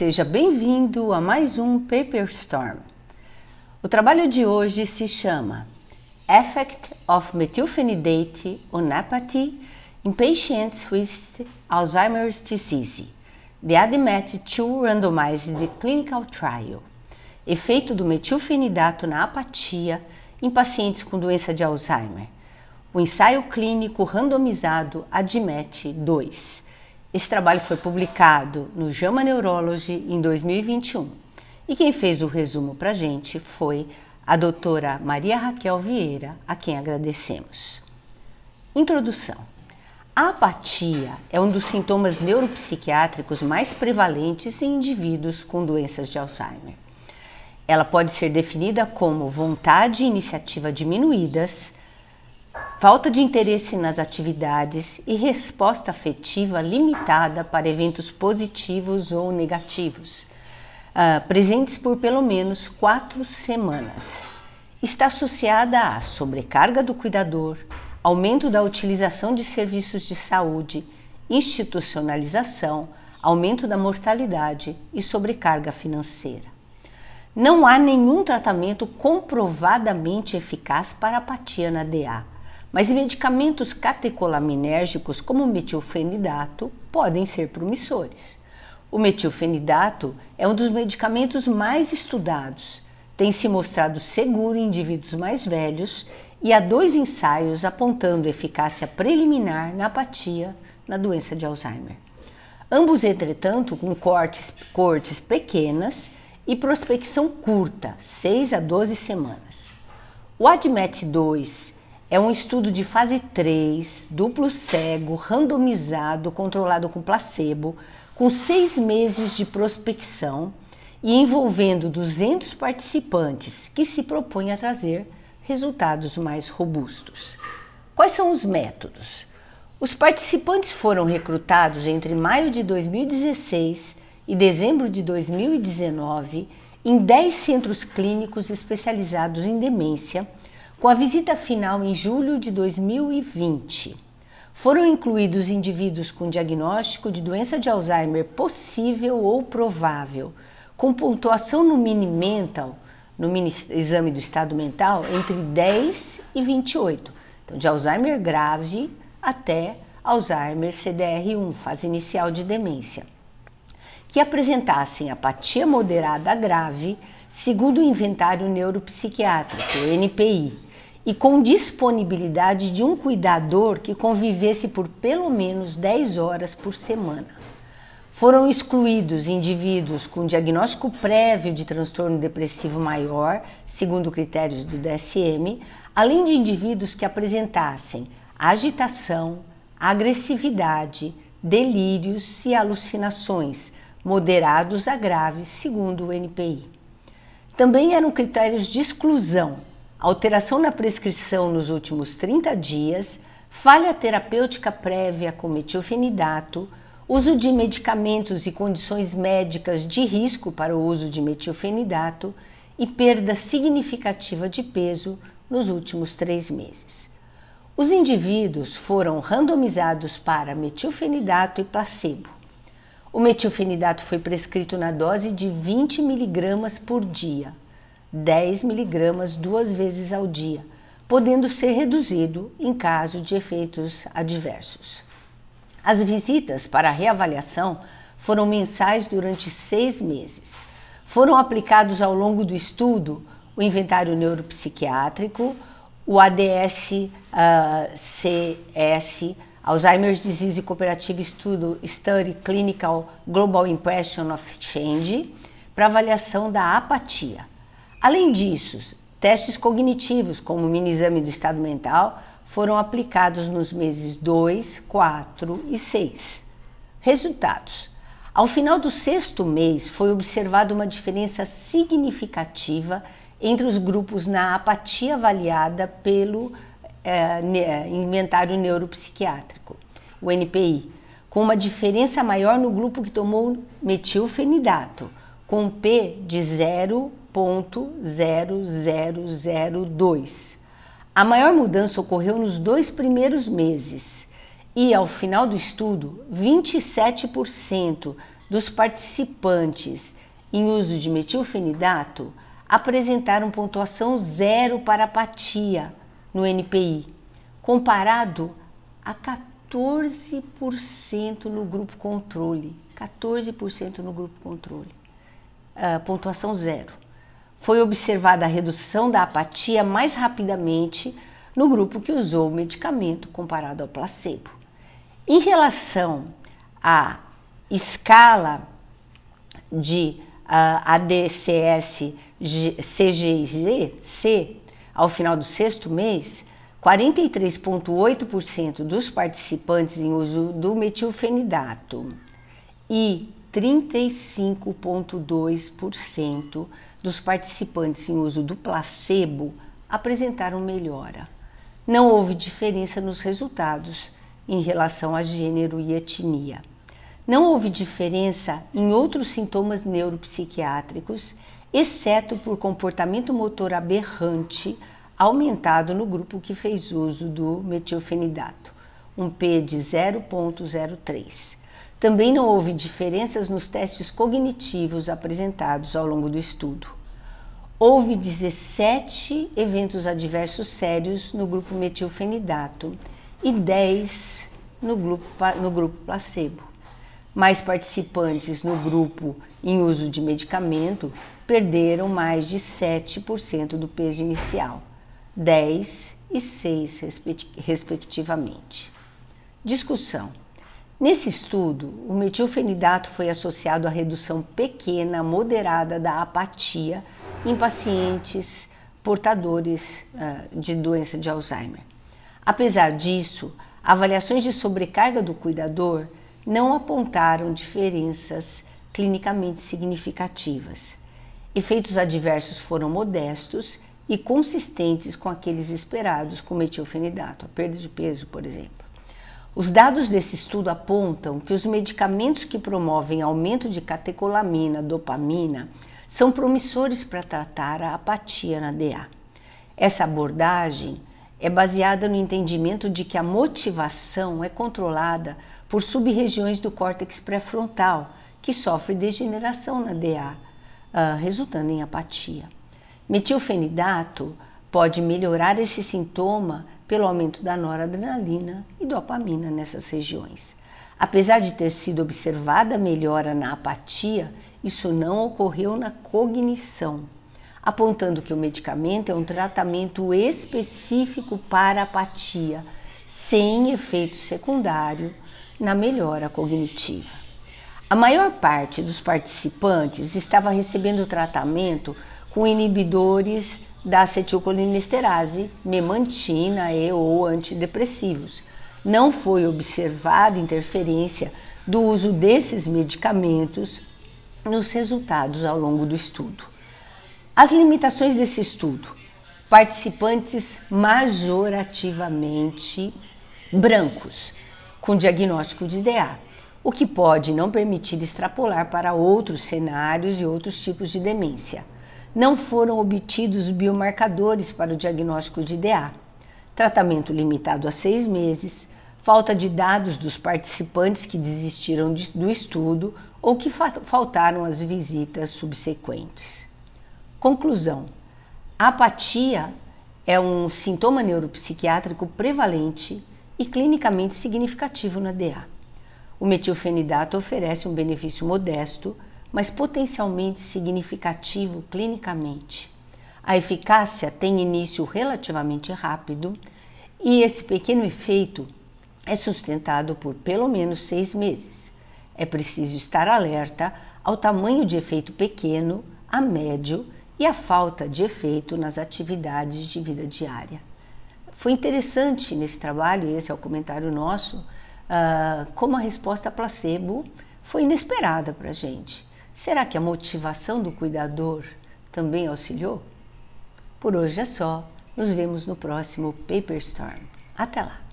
Seja bem-vindo a mais um Paper Storm. O trabalho de hoje se chama Effect of Methylphenidate on Apathy in Patients with Alzheimer's Disease, the ADMET 2 Randomized Clinical Trial. Efeito do metilfenidato na apatia em pacientes com doença de Alzheimer. O ensaio clínico randomizado ADMET 2 esse trabalho foi publicado no JAMA Neurology em 2021. E quem fez o resumo para a gente foi a doutora Maria Raquel Vieira, a quem agradecemos. Introdução. A apatia é um dos sintomas neuropsiquiátricos mais prevalentes em indivíduos com doenças de Alzheimer. Ela pode ser definida como vontade e iniciativa diminuídas, falta de interesse nas atividades e resposta afetiva limitada para eventos positivos ou negativos, uh, presentes por pelo menos quatro semanas. Está associada à sobrecarga do cuidador, aumento da utilização de serviços de saúde, institucionalização, aumento da mortalidade e sobrecarga financeira. Não há nenhum tratamento comprovadamente eficaz para apatia na DA mas medicamentos catecolaminérgicos como o metilfenidato podem ser promissores. O metilfenidato é um dos medicamentos mais estudados, tem se mostrado seguro em indivíduos mais velhos e há dois ensaios apontando eficácia preliminar na apatia na doença de Alzheimer. Ambos, entretanto, com cortes, cortes pequenas e prospecção curta, 6 a 12 semanas. O ADMET 2 é um estudo de fase 3, duplo cego, randomizado, controlado com placebo, com seis meses de prospecção e envolvendo 200 participantes que se propõe a trazer resultados mais robustos. Quais são os métodos? Os participantes foram recrutados entre maio de 2016 e dezembro de 2019 em 10 centros clínicos especializados em demência com a visita final em julho de 2020, foram incluídos indivíduos com diagnóstico de doença de Alzheimer possível ou provável, com pontuação no mini mental, no mini exame do estado mental, entre 10 e 28. Então, de Alzheimer grave até Alzheimer CDR1, fase inicial de demência, que apresentassem apatia moderada grave, segundo o inventário neuropsiquiátrico, NPI e com disponibilidade de um cuidador que convivesse por pelo menos 10 horas por semana. Foram excluídos indivíduos com diagnóstico prévio de transtorno depressivo maior, segundo critérios do DSM, além de indivíduos que apresentassem agitação, agressividade, delírios e alucinações, moderados a graves, segundo o NPI. Também eram critérios de exclusão alteração na prescrição nos últimos 30 dias, falha terapêutica prévia com metilfenidato, uso de medicamentos e condições médicas de risco para o uso de metilfenidato e perda significativa de peso nos últimos três meses. Os indivíduos foram randomizados para metilfenidato e placebo. O metilfenidato foi prescrito na dose de 20 mg por dia, 10 miligramas duas vezes ao dia, podendo ser reduzido em caso de efeitos adversos. As visitas para reavaliação foram mensais durante seis meses. Foram aplicados ao longo do estudo o inventário neuropsiquiátrico, o ADS-CS, uh, ah, Alzheimer's Disease Cooperative Study Clinical Global Impression of Change, para avaliação da apatia. Além disso, testes cognitivos, como o mini-exame do estado mental, foram aplicados nos meses 2, 4 e 6. Resultados: ao final do sexto mês, foi observada uma diferença significativa entre os grupos na apatia avaliada pelo é, inventário neuropsiquiátrico, o NPI, com uma diferença maior no grupo que tomou metilfenidato, com P de 0 0,0002. A maior mudança ocorreu nos dois primeiros meses e, ao final do estudo, 27% dos participantes em uso de metilfenidato apresentaram pontuação zero para apatia no NPI, comparado a 14% no grupo controle. 14% no grupo controle. Uh, pontuação zero foi observada a redução da apatia mais rapidamente no grupo que usou o medicamento comparado ao placebo. Em relação à escala de uh, ah, ADCS CGIC, ao final do sexto mês, 43,8% dos participantes em uso do metilfenidato e 35,2% dos participantes em uso do placebo apresentaram melhora. Não houve diferença nos resultados em relação a gênero e etnia. Não houve diferença em outros sintomas neuropsiquiátricos, exceto por comportamento motor aberrante aumentado no grupo que fez uso do metilfenidato, um P de 0.03. Também não houve diferenças nos testes cognitivos apresentados ao longo do estudo. Houve 17 eventos adversos sérios no grupo metilfenidato e 10 no grupo, no grupo placebo. Mais participantes no grupo em uso de medicamento perderam mais de 7% do peso inicial, 10 e 6 respectivamente. Discussão. Nesse estudo, o metilfenidato foi associado à redução pequena, moderada da apatia em pacientes portadores uh, de doença de Alzheimer. Apesar disso, avaliações de sobrecarga do cuidador não apontaram diferenças clinicamente significativas. Efeitos adversos foram modestos e consistentes com aqueles esperados com metilfenidato, a perda de peso, por exemplo. Os dados desse estudo apontam que os medicamentos que promovem aumento de catecolamina, dopamina, são promissores para tratar a apatia na DA. Essa abordagem é baseada no entendimento de que a motivação é controlada por sub-regiões do córtex pré-frontal, que sofre degeneração na DA, ah, resultando em apatia. Metilfenidato pode melhorar esse sintoma pelo aumento da noradrenalina e dopamina nessas regiões. Apesar de ter sido observada melhora na apatia, isso não ocorreu na cognição, apontando que o medicamento é um tratamento específico para apatia, sem efeito secundário na melhora cognitiva. A maior parte dos participantes estava recebendo tratamento com inibidores da acetilcolinesterase, memantina e ou antidepressivos. Não foi observada interferência do uso desses medicamentos nos resultados ao longo do estudo. As limitações desse estudo: participantes majorativamente brancos com diagnóstico de DA, o que pode não permitir extrapolar para outros cenários e outros tipos de demência não foram obtidos biomarcadores para o diagnóstico de DA, tratamento limitado a seis meses, falta de dados dos participantes que desistiram de, do estudo ou que fa faltaram as visitas subsequentes. Conclusão: a apatia é um sintoma neuropsiquiátrico prevalente e clinicamente significativo na DA. O metilfenidato oferece um benefício modesto mas potencialmente significativo clinicamente. A eficácia tem início relativamente rápido e esse pequeno efeito é sustentado por pelo menos seis meses. É preciso estar alerta ao tamanho de efeito pequeno, a médio e a falta de efeito nas atividades de vida diária. Foi interessante nesse trabalho, esse é o comentário nosso, uh, como a resposta placebo foi inesperada para a gente. Será que a motivação do cuidador também auxiliou? Por hoje é só. Nos vemos no próximo Paper Storm. Até lá!